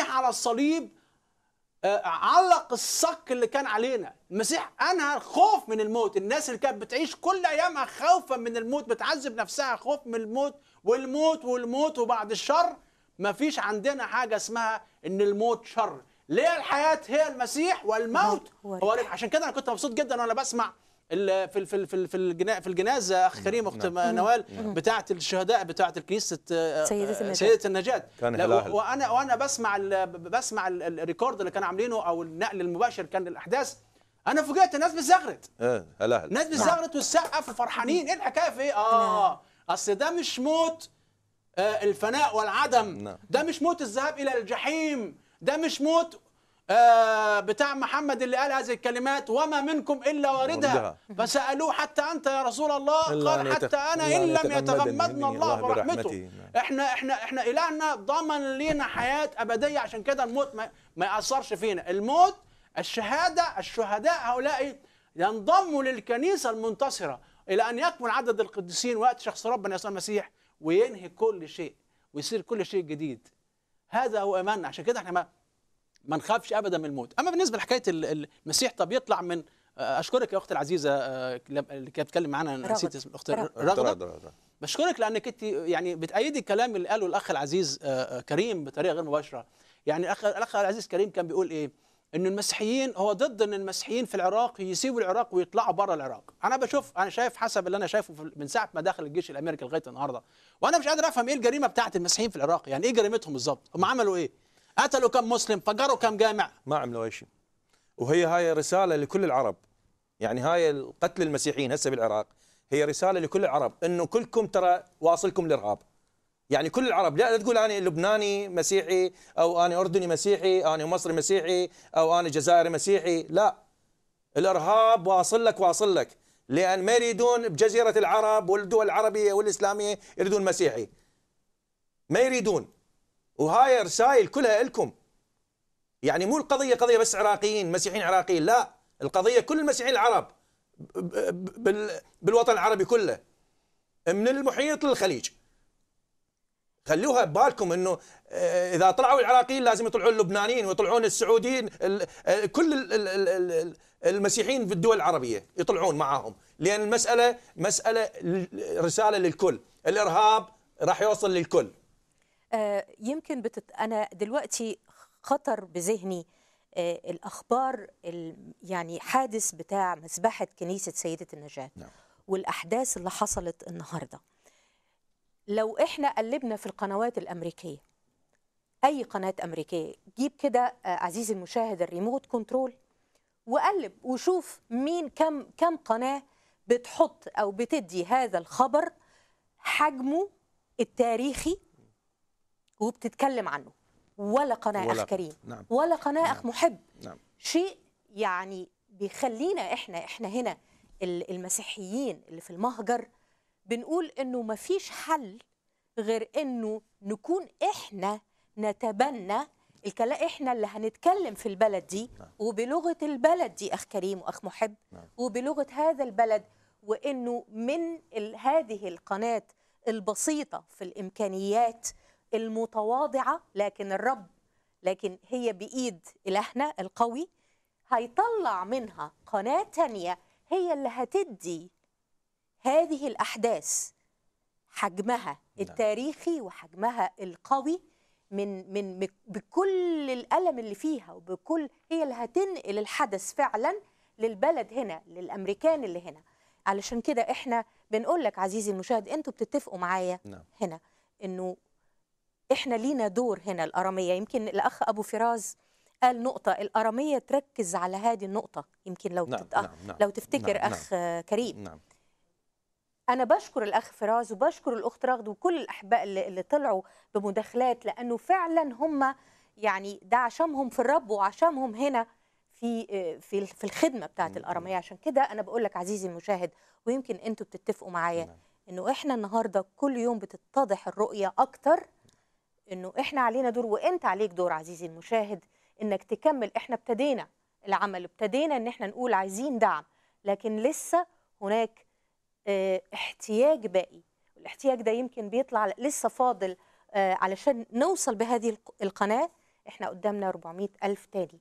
على الصليب آه، علق الصك اللي كان علينا المسيح انهى الخوف من الموت الناس اللي كانت بتعيش كل ايامها خوفا من الموت بتعذب نفسها خوف من الموت والموت والموت وبعد الشر ما فيش عندنا حاجه اسمها ان الموت شر ليه الحياه هي المسيح والموت هو عشان كده انا كنت مبسوط جدا وانا بسمع في في في في في الجنازه اخ نعم، كريم اخت نعم. نوال نعم. بتاعه الشهداء بتاعه الكنيسه سيده, آه، آه، سيدة النجاه وانا وانا بسمع بسمع الريكورد اللي كانوا عاملينه او النقل المباشر كان الاحداث انا فوجئت الناس بتزغرت اه الاهل الناس بتزغرت وتسقف وفرحانين ايه الحكايه في ايه؟ اه اصل ده مش موت آه، الفناء والعدم ده مش موت الذهاب الى الجحيم ده مش موت آه، بتاع محمد اللي قال هذه الكلمات وما منكم الا واردها فسالوه حتى انت يا رسول الله قال حتى انا ان لم يتغمدنا الله برحمته نعم. احنا احنا احنا الهنا ضمن لنا حياه ابديه عشان كده الموت ما, ما ياثرش فينا الموت الشهاده الشهداء هؤلاء ينضموا للكنيسه المنتصره الى ان يكمل عدد القديسين وقت شخص ربنا يسوع المسيح وينهي كل شيء ويصير كل شيء جديد هذا هو ايماننا عشان كده احنا ما ما نخافش ابدا من الموت اما بالنسبه لحكايه المسيح طب يطلع من آه، اشكرك يا اختي العزيزه آه، اللي كانت بتتكلم معانا نسيت اسم الاخت رغده بشكرك لانك انت يعني بتأيدي الكلام اللي قاله الاخ العزيز آه، كريم بطريقه غير مباشره يعني الاخ الاخ العزيز كريم كان بيقول ايه ان المسيحيين هو ضد ان المسيحيين في العراق يسيبوا العراق ويطلعوا بره العراق انا بشوف انا شايف حسب اللي انا شايفه من ساعه ما دخل الجيش الامريكي لغايه النهارده وانا مش قادر افهم ايه الجريمه بتاعه المسيحيين في العراق يعني ايه جريمتهم بالظبط هم عملوا ايه قتلوا كم مسلم فجروا كم جامع ما عملوا أي شيء وهي هاي رسالة لكل العرب يعني هاي القتل المسيحيين هسه بالعراق هي رسالة لكل العرب أنه كلكم ترى واصلكم الإرهاب يعني كل العرب لا تقول أنا لبناني مسيحي أو أنا أردني مسيحي أو أنا مصري مسيحي أو أنا جزائري مسيحي لا الإرهاب واصل لك واصل لك لأن ما يريدون بجزيرة العرب والدول العربية والإسلامية يريدون مسيحي ما يريدون وهاي رسائل كلها لكم يعني مو القضية قضية بس عراقيين مسيحيين عراقيين لا القضية كل المسيحيين العرب بالوطن العربي كله من المحيط للخليج خلوها ببالكم انه آه، اذا طلعوا العراقيين لازم يطلعون اللبنانيين ويطلعون السعوديين آه، كل المسيحيين في الدول العربيه يطلعون معاهم لان المساله مساله رساله للكل الارهاب راح يوصل للكل آه، يمكن بتت... انا دلوقتي خطر بذهني آه، الاخبار يعني حادث بتاع مذبحه كنيسه سيده النجاه نعم. والاحداث اللي حصلت النهارده لو احنا قلبنا في القنوات الامريكيه اي قناه امريكيه جيب كده آه، عزيزي المشاهد الريموت كنترول وقلب وشوف مين كم كم قناه بتحط او بتدي هذا الخبر حجمه التاريخي وبتتكلم عنه ولا قناه ولا. اخ كريم نعم. ولا قناه نعم. اخ محب نعم. شيء يعني بيخلينا احنا احنا هنا المسيحيين اللي في المهجر بنقول انه ما فيش حل غير انه نكون احنا نتبنى الكلام احنا اللي هنتكلم في البلد دي نعم. وبلغه البلد دي اخ كريم واخ محب نعم. وبلغه هذا البلد وانه من هذه القناه البسيطه في الامكانيات المتواضعه لكن الرب لكن هي بايد الهنا القوي هيطلع منها قناه تانيه هي اللي هتدي هذه الاحداث حجمها نعم. التاريخي وحجمها القوي من من بكل الالم اللي فيها وبكل هي اللي هتنقل الحدث فعلا للبلد هنا للامريكان اللي هنا علشان كده احنا بنقول لك عزيزي المشاهد انتوا بتتفقوا معايا نعم. هنا انه احنا لينا دور هنا الاراميه يمكن الاخ ابو فراز قال نقطة الأرامية تركز على هذه النقطة يمكن لو نعم تت... آه، نعم نعم لو تفتكر نعم أخ نعم كريم نعم أنا بشكر الأخ فراز وبشكر الأخت رغد وكل الأحباء اللي, اللي طلعوا بمداخلات لأنه فعلا هم يعني ده عشمهم في الرب وعشمهم هنا في في في الخدمة بتاعة الأرامية عشان كده أنا بقول لك عزيزي المشاهد ويمكن أنتوا بتتفقوا معايا نعم. إنه إحنا النهاردة كل يوم بتتضح الرؤية أكتر انه احنا علينا دور وانت عليك دور عزيزي المشاهد انك تكمل احنا ابتدينا العمل ابتدينا ان احنا نقول عايزين دعم لكن لسه هناك اه احتياج باقي الاحتياج ده يمكن بيطلع لسه فاضل اه علشان نوصل بهذه القناة احنا قدامنا 400 ألف تاني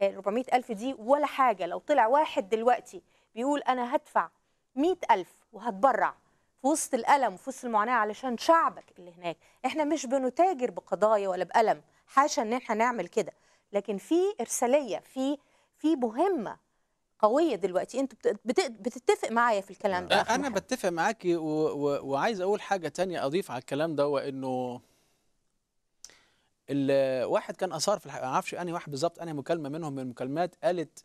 اه 400 ألف دي ولا حاجة لو طلع واحد دلوقتي بيقول أنا هدفع 100 ألف وهتبرع في وسط الالم وفي وسط المعاناه علشان شعبك اللي هناك احنا مش بنتاجر بقضايا ولا بالم حاشا ان احنا نعمل كده لكن في ارساليه في في مهمه قويه دلوقتي انت بتتفق معايا في الكلام ده انا بتفق معاكي و... و... وعايز اقول حاجه تانية اضيف على الكلام ده وانه الواحد كان اثار في الحقيقه ما اعرفش انهي واحد بالظبط انهي مكالمه منهم من المكالمات قالت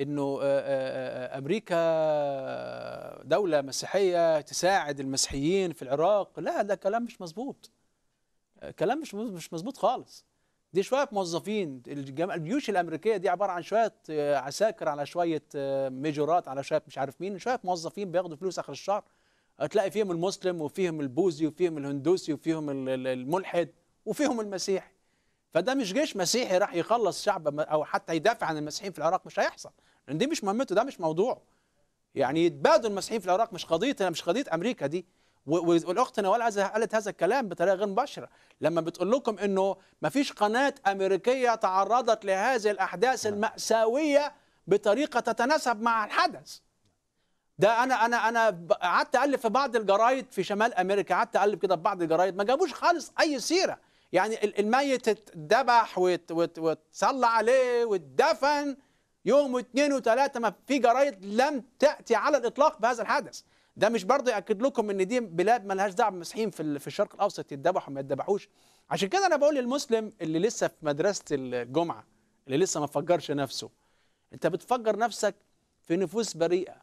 انه آه، آه، آه، امريكا دوله مسيحيه تساعد المسيحيين في العراق لا ده كلام مش مظبوط كلام مش مش مظبوط خالص دي شويه موظفين الجيوش الامريكيه دي عباره عن شويه عساكر على شويه ميجورات على شويه مش عارف مين شويه موظفين بياخدوا فلوس اخر الشهر هتلاقي فيهم المسلم وفيهم البوذي وفيهم الهندوسي وفيهم الملحد وفيهم المسيحي فده مش جيش مسيحي راح يخلص شعب او حتى يدافع عن المسيحيين في العراق مش هيحصل لان دي مش مهمته ده مش موضوعه يعني يتبادل المسيحيين في العراق مش قضيه مش قضيه امريكا دي والاخت نوال قالت هذا الكلام بطريقه غير مباشره لما بتقول لكم انه ما فيش قناه امريكيه تعرضت لهذه الاحداث نعم. الماساويه بطريقه تتناسب مع الحدث ده انا انا انا قعدت الف في بعض الجرايد في شمال امريكا قعدت الف كده في بعض الجرايد ما جابوش خالص اي سيره يعني الميت اتذبح وتصلى عليه واتدفن يوم واثنين وثلاثه ما في جرايد لم تاتي على الاطلاق بهذا الحدث ده مش برضه ياكد لكم ان دي بلاد لهاش دعوه بالمسيحيين في في الشرق الاوسط يتذبحوا وما يتذبحوش عشان كده انا بقول للمسلم اللي لسه في مدرسه الجمعه اللي لسه ما فجرش نفسه انت بتفجر نفسك في نفوس بريئه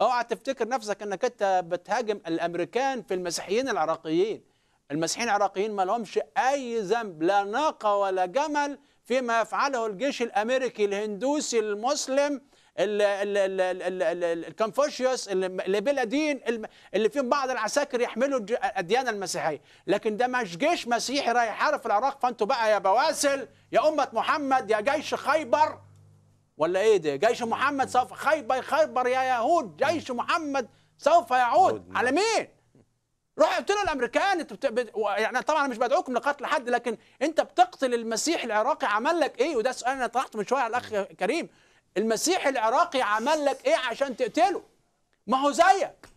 اوعى تفتكر نفسك انك انت بتهاجم الامريكان في المسيحيين العراقيين المسيحيين العراقيين ما لهمش أي ذنب لا ناقة ولا جمل فيما يفعله الجيش الأمريكي الهندوسي المسلم الكونفوشيوس اللي بلا دين اللي فيهم بعض العساكر يحملوا الديانه المسيحيه لكن ده مش جيش مسيحي رايح يحارب في العراق فانتوا بقى يا بواسل يا امه محمد يا جيش خيبر ولا ايه ده جيش محمد سوف خيبر خيبر يا يهود جيش محمد سوف يعود على مين روح قلت له الامريكان انت يعني طبعا انا مش بدعوكم لقتل حد لكن انت بتقتل المسيح العراقي عمل لك ايه وده سؤال انا طرحته من شويه على الاخ كريم المسيح العراقي عمل لك ايه عشان تقتله ما هو زيك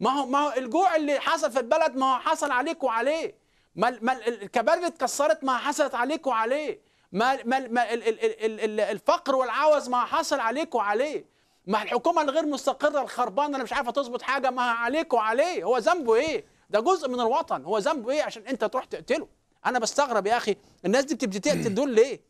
ما هو ما هو الجوع اللي حصل في البلد ما هو حصل عليك وعليه ما, ما الكباري اللي اتكسرت ما حصلت عليك وعليه ما, ما, ما ال... ال... ال... الفقر والعوز ما حصل عليك وعليه ما الحكومه الغير مستقره الخربانه اللي مش عارفه تظبط حاجه ما عليك وعليه هو ذنبه ايه ده جزء من الوطن هو ذنبه ايه عشان انت تروح تقتله انا بستغرب يا اخي الناس دي بتبتدي تقتل دول ليه